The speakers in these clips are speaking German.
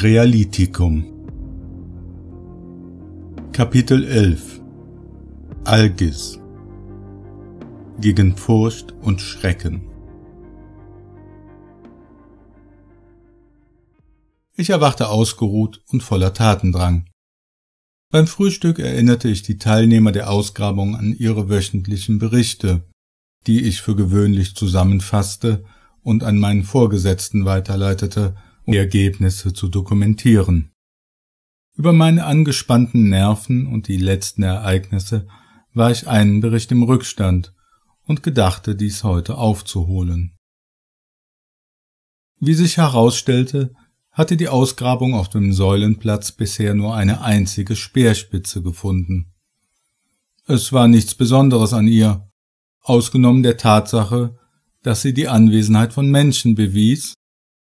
Krealitikum Kapitel 11 Algis Gegen Furcht und Schrecken Ich erwachte ausgeruht und voller Tatendrang. Beim Frühstück erinnerte ich die Teilnehmer der Ausgrabung an ihre wöchentlichen Berichte, die ich für gewöhnlich zusammenfasste und an meinen Vorgesetzten weiterleitete, die Ergebnisse zu dokumentieren. Über meine angespannten Nerven und die letzten Ereignisse war ich einen Bericht im Rückstand und gedachte, dies heute aufzuholen. Wie sich herausstellte, hatte die Ausgrabung auf dem Säulenplatz bisher nur eine einzige Speerspitze gefunden. Es war nichts Besonderes an ihr, ausgenommen der Tatsache, dass sie die Anwesenheit von Menschen bewies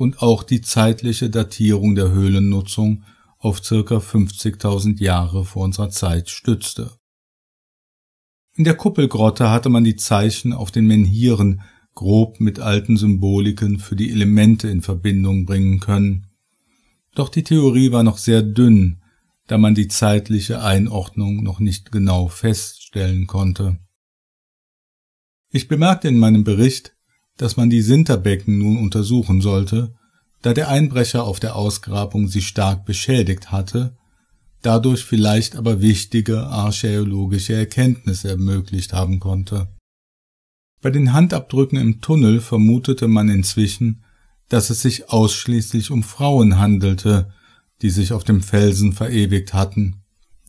und auch die zeitliche Datierung der Höhlennutzung auf ca. 50.000 Jahre vor unserer Zeit stützte. In der Kuppelgrotte hatte man die Zeichen auf den Menhiren grob mit alten Symboliken für die Elemente in Verbindung bringen können. Doch die Theorie war noch sehr dünn, da man die zeitliche Einordnung noch nicht genau feststellen konnte. Ich bemerkte in meinem Bericht, dass man die Sinterbecken nun untersuchen sollte, da der Einbrecher auf der Ausgrabung sie stark beschädigt hatte, dadurch vielleicht aber wichtige archäologische Erkenntnisse ermöglicht haben konnte. Bei den Handabdrücken im Tunnel vermutete man inzwischen, dass es sich ausschließlich um Frauen handelte, die sich auf dem Felsen verewigt hatten.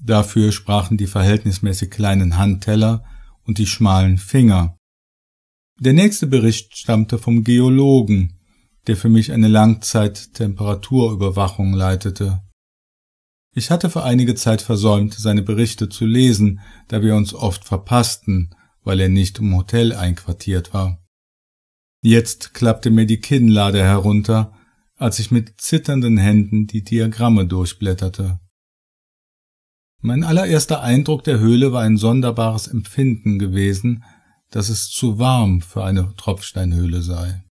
Dafür sprachen die verhältnismäßig kleinen Handteller und die schmalen Finger. Der nächste Bericht stammte vom Geologen, der für mich eine Langzeittemperaturüberwachung leitete. Ich hatte für einige Zeit versäumt, seine Berichte zu lesen, da wir uns oft verpassten, weil er nicht im Hotel einquartiert war. Jetzt klappte mir die Kinnlade herunter, als ich mit zitternden Händen die Diagramme durchblätterte. Mein allererster Eindruck der Höhle war ein sonderbares Empfinden gewesen, dass es zu warm für eine Tropfsteinhöhle sei.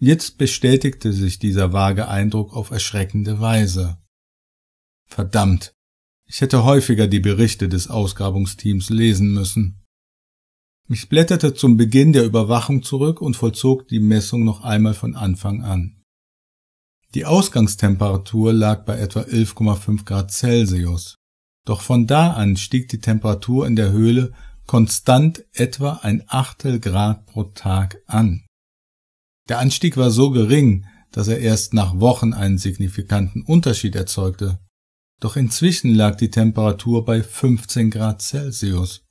Jetzt bestätigte sich dieser vage Eindruck auf erschreckende Weise. Verdammt, ich hätte häufiger die Berichte des Ausgrabungsteams lesen müssen. Ich blätterte zum Beginn der Überwachung zurück und vollzog die Messung noch einmal von Anfang an. Die Ausgangstemperatur lag bei etwa 11,5 Grad Celsius. Doch von da an stieg die Temperatur in der Höhle konstant etwa ein Achtel Grad pro Tag an. Der Anstieg war so gering, dass er erst nach Wochen einen signifikanten Unterschied erzeugte. Doch inzwischen lag die Temperatur bei 15 Grad Celsius.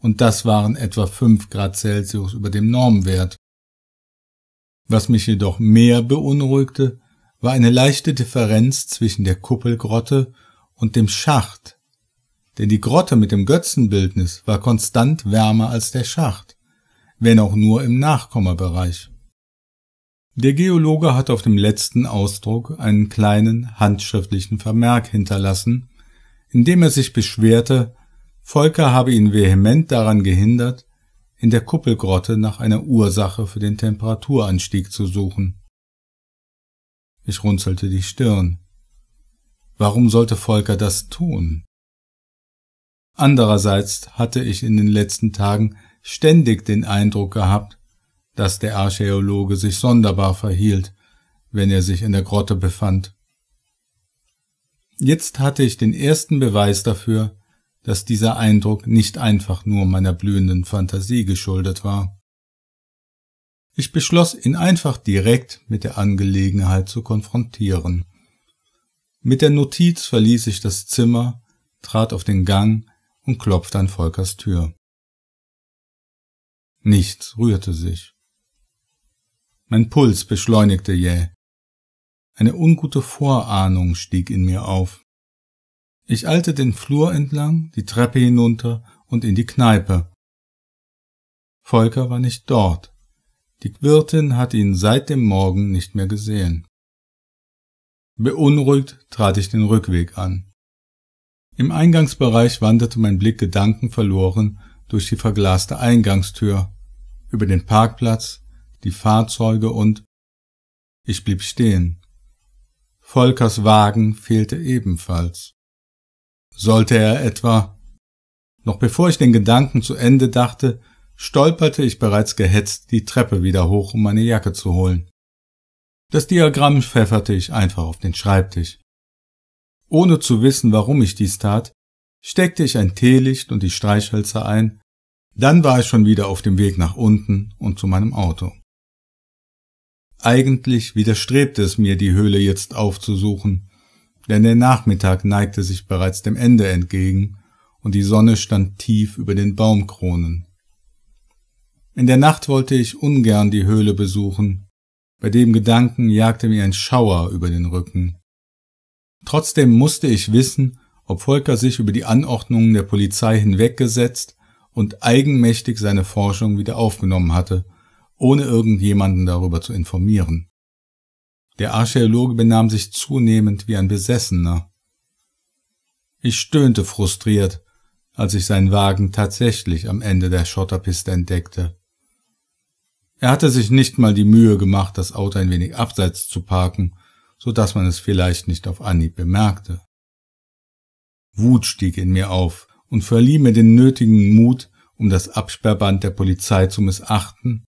Und das waren etwa 5 Grad Celsius über dem Normwert. Was mich jedoch mehr beunruhigte, war eine leichte Differenz zwischen der Kuppelgrotte und dem Schacht denn die Grotte mit dem Götzenbildnis war konstant wärmer als der Schacht, wenn auch nur im Nachkommabereich. Der Geologe hat auf dem letzten Ausdruck einen kleinen handschriftlichen Vermerk hinterlassen, in dem er sich beschwerte, Volker habe ihn vehement daran gehindert, in der Kuppelgrotte nach einer Ursache für den Temperaturanstieg zu suchen. Ich runzelte die Stirn. Warum sollte Volker das tun? Andererseits hatte ich in den letzten Tagen ständig den Eindruck gehabt, dass der Archäologe sich sonderbar verhielt, wenn er sich in der Grotte befand. Jetzt hatte ich den ersten Beweis dafür, dass dieser Eindruck nicht einfach nur meiner blühenden Fantasie geschuldet war. Ich beschloss, ihn einfach direkt mit der Angelegenheit zu konfrontieren. Mit der Notiz verließ ich das Zimmer, trat auf den Gang, und klopfte an Volkers Tür. Nichts rührte sich. Mein Puls beschleunigte jäh. Eine ungute Vorahnung stieg in mir auf. Ich eilte den Flur entlang, die Treppe hinunter und in die Kneipe. Volker war nicht dort. Die Wirtin hatte ihn seit dem Morgen nicht mehr gesehen. Beunruhigt trat ich den Rückweg an. Im Eingangsbereich wanderte mein Blick gedankenverloren durch die verglaste Eingangstür, über den Parkplatz, die Fahrzeuge und ich blieb stehen. Volkers Wagen fehlte ebenfalls. Sollte er etwa noch bevor ich den Gedanken zu Ende dachte, stolperte ich bereits gehetzt die Treppe wieder hoch, um meine Jacke zu holen. Das Diagramm pfefferte ich einfach auf den Schreibtisch. Ohne zu wissen, warum ich dies tat, steckte ich ein Teelicht und die Streichhölzer ein, dann war ich schon wieder auf dem Weg nach unten und zu meinem Auto. Eigentlich widerstrebte es mir, die Höhle jetzt aufzusuchen, denn der Nachmittag neigte sich bereits dem Ende entgegen und die Sonne stand tief über den Baumkronen. In der Nacht wollte ich ungern die Höhle besuchen, bei dem Gedanken jagte mir ein Schauer über den Rücken. Trotzdem musste ich wissen, ob Volker sich über die Anordnungen der Polizei hinweggesetzt und eigenmächtig seine Forschung wieder aufgenommen hatte, ohne irgendjemanden darüber zu informieren. Der Archäologe benahm sich zunehmend wie ein Besessener. Ich stöhnte frustriert, als ich seinen Wagen tatsächlich am Ende der Schotterpiste entdeckte. Er hatte sich nicht mal die Mühe gemacht, das Auto ein wenig abseits zu parken, so dass man es vielleicht nicht auf Anhieb bemerkte. Wut stieg in mir auf und verlieh mir den nötigen Mut, um das Absperrband der Polizei zu missachten,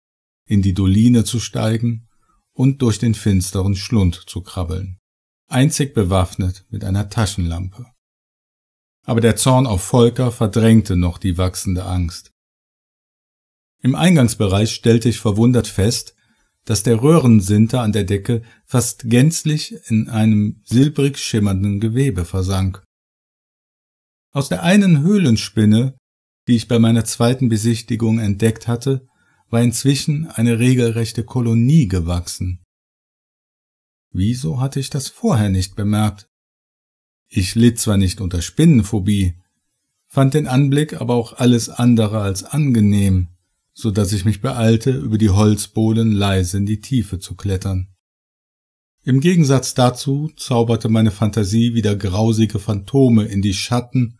in die Doline zu steigen und durch den finsteren Schlund zu krabbeln, einzig bewaffnet mit einer Taschenlampe. Aber der Zorn auf Volker verdrängte noch die wachsende Angst. Im Eingangsbereich stellte ich verwundert fest, dass der Röhrensinter an der Decke fast gänzlich in einem silbrig schimmernden Gewebe versank. Aus der einen Höhlenspinne, die ich bei meiner zweiten Besichtigung entdeckt hatte, war inzwischen eine regelrechte Kolonie gewachsen. Wieso hatte ich das vorher nicht bemerkt? Ich litt zwar nicht unter Spinnenphobie, fand den Anblick aber auch alles andere als angenehm so dass ich mich beeilte, über die Holzbohlen leise in die Tiefe zu klettern. Im Gegensatz dazu zauberte meine Fantasie wieder grausige Phantome in die Schatten,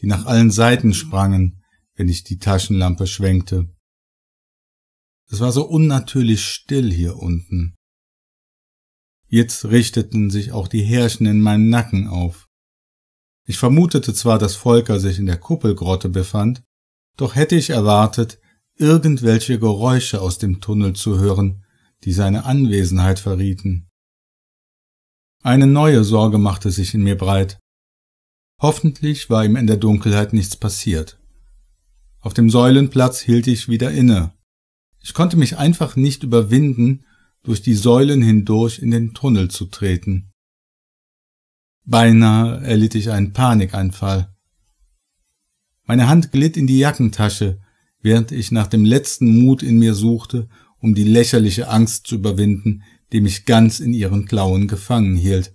die nach allen Seiten sprangen, wenn ich die Taschenlampe schwenkte. Es war so unnatürlich still hier unten. Jetzt richteten sich auch die Härchen in meinen Nacken auf. Ich vermutete zwar, dass Volker sich in der Kuppelgrotte befand, doch hätte ich erwartet, irgendwelche Geräusche aus dem Tunnel zu hören, die seine Anwesenheit verrieten. Eine neue Sorge machte sich in mir breit. Hoffentlich war ihm in der Dunkelheit nichts passiert. Auf dem Säulenplatz hielt ich wieder inne. Ich konnte mich einfach nicht überwinden, durch die Säulen hindurch in den Tunnel zu treten. Beinahe erlitt ich einen Panikanfall. Meine Hand glitt in die Jackentasche, während ich nach dem letzten Mut in mir suchte, um die lächerliche Angst zu überwinden, die mich ganz in ihren Klauen gefangen hielt,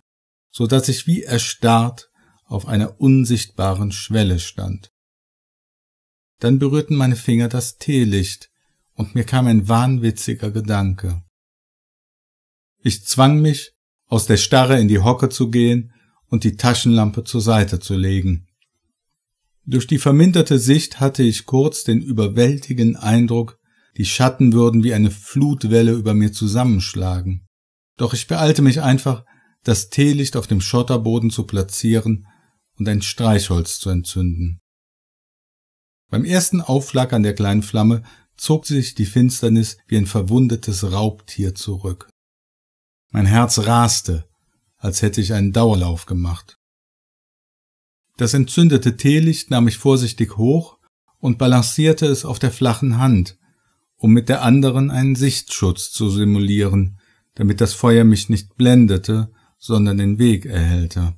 so dass ich wie erstarrt auf einer unsichtbaren Schwelle stand. Dann berührten meine Finger das Teelicht, und mir kam ein wahnwitziger Gedanke. Ich zwang mich, aus der Starre in die Hocke zu gehen und die Taschenlampe zur Seite zu legen. Durch die verminderte Sicht hatte ich kurz den überwältigenden Eindruck, die Schatten würden wie eine Flutwelle über mir zusammenschlagen. Doch ich beeilte mich einfach, das Teelicht auf dem Schotterboden zu platzieren und ein Streichholz zu entzünden. Beim ersten Aufflackern der kleinen Flamme zog sich die Finsternis wie ein verwundetes Raubtier zurück. Mein Herz raste, als hätte ich einen Dauerlauf gemacht. Das entzündete Teelicht nahm ich vorsichtig hoch und balancierte es auf der flachen Hand, um mit der anderen einen Sichtschutz zu simulieren, damit das Feuer mich nicht blendete, sondern den Weg erhellte.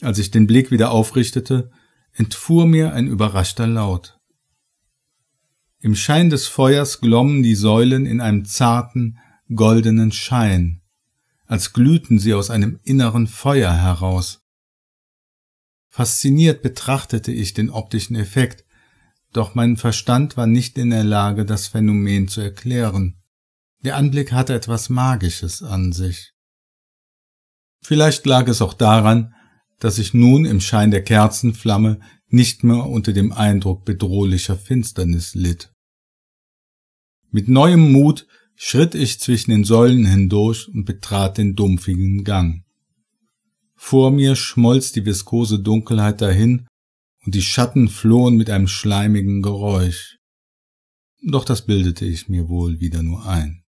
Als ich den Blick wieder aufrichtete, entfuhr mir ein überraschter Laut. Im Schein des Feuers glommen die Säulen in einem zarten, goldenen Schein, als glühten sie aus einem inneren Feuer heraus, Fasziniert betrachtete ich den optischen Effekt, doch mein Verstand war nicht in der Lage, das Phänomen zu erklären. Der Anblick hatte etwas Magisches an sich. Vielleicht lag es auch daran, dass ich nun im Schein der Kerzenflamme nicht mehr unter dem Eindruck bedrohlicher Finsternis litt. Mit neuem Mut schritt ich zwischen den Säulen hindurch und betrat den dumpfigen Gang. Vor mir schmolz die viskose Dunkelheit dahin und die Schatten flohen mit einem schleimigen Geräusch. Doch das bildete ich mir wohl wieder nur ein.